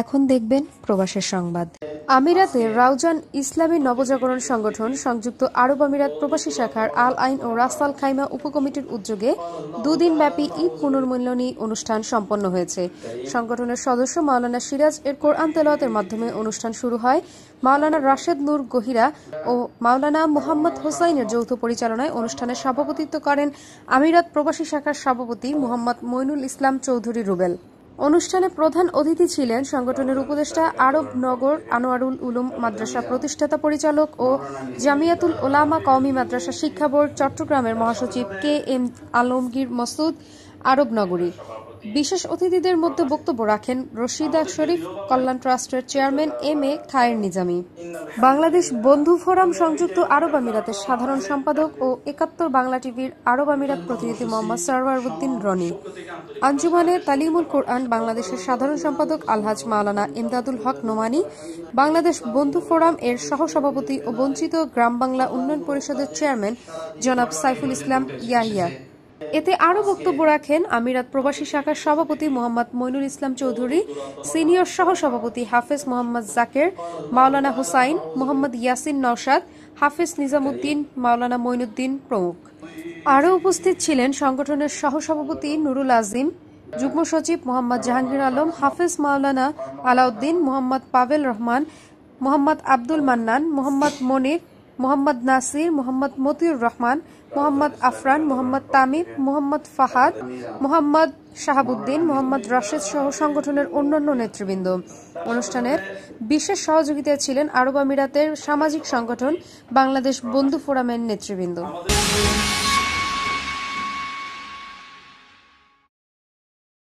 এখন দেখবেন প্রবাসের সংবাদ আমিরাতে রাউজান ইসলামী নবজাগরণ সংগঠন সংযুক্ত আরব আমিরাত প্রবাসী শাখার আল আইন ও রাসাল খাইমা উপকমিটির উদ্যোগে ব্যাপী ঈদ পুনর্মূল্যনী অনুষ্ঠান সম্পন্ন হয়েছে সংগঠনের সদস্য মাওলানা সিরাজ এর কোরআন তেলাওয়াতের মাধ্যমে অনুষ্ঠান শুরু হয় মাওলানা রাশেদ নূর গহিরা ও মাওলানা মোহাম্মদ হোসাইনের যৌথ পরিচালনায় অনুষ্ঠানে সভাপতিত্ব করেন আমিরাত প্রবাসী শাখার সভাপতি মোহাম্মদ মইনুল ইসলাম চৌধুরী রুবেল অনুষ্ঠানে প্রধান অতিথি ছিলেন সংগঠনের উপদেষ্টা আরবনগর আনোয়ারুল উলুম মাদ্রাসা প্রতিষ্ঠাতা পরিচালক ও জামিয়াতুল ওলামা কওমি মাদ্রাসা শিক্ষা বোর্ড চট্টগ্রামের মহাসচিব কে এম আলমগীর মসুদ আরবনগরী বিশেষ অতিথিদের মধ্যে বক্তব্য রাখেন রশিদা শরীফ কল্যাণ ট্রাস্টের chairman M A Khayer Nizami Bangladesh বন্ধু ফোরাম সংযুক্ত আরব আমিরাতের সাধারণ সম্পাদক ও একাত্তর বাংলা টিভির আরব আমিরাত প্রতিনিধি মোহাম্মদ সরওয়ার উদ্দিন রনি আঞ্জুমানে তালিমুল কোরআন বাংলাদেশের সাধারণ সম্পাদক আলহাজ মাওলানা ইমদাদুল হক নোমানি বাংলাদেশ বন্ধু ফোরাম এর সহসভাপতি ও বঞ্চিত গ্রাম বাংলা উন্নয়ন পরিষদের চেয়ারম্যান জনাব সাইফুল ইসলাম ইয়াহিয়া এতে আরো বক্তব্য রাখেন আমিরাত প্রবাসী শাখার সভাপতি মোহাম্মদ মইনুল ইসলাম চৌধুরী সিনিয়র সহ সভাপতি হাফেজ মোহাম্মদ জাকের মাওলানা হুসাইন মোহাম্মদ ইয়াসিন নওশাদ হাফেজ নিজামুদ্দিন মাওলানা মইনুদ্দিন প্রমুখ আরও উপস্থিত ছিলেন সংগঠনের সহসভাপতি নুরুল আজিম যুগ্ম সচিব মোহাম্মদ জাহাঙ্গীর আলম হাফেজ মাওলানা আলাউদ্দিন মোহাম্মদ পাভেল রহমান মোহাম্মদ আব্দুল মান্নান মোহাম্মদ মনির মোহাম্মদ নাসির মোহাম্মদ মতিউর রহমান মোহাম্মদ আফরান মোহাম্মদ তামিম মোহাম্মদ ফাহাদ মোহাম্মদ শাহাবুদ্দিন মোহাম্মদ রশেদ সহ সংগঠনের অন্যান্য নেতৃবৃন্দ অনুষ্ঠানের বিশেষ সহযোগিতায় ছিলেন আরব আমিরাতের সামাজিক সংগঠন বাংলাদেশ বন্ধু ফোরামের নেতৃবৃন্দ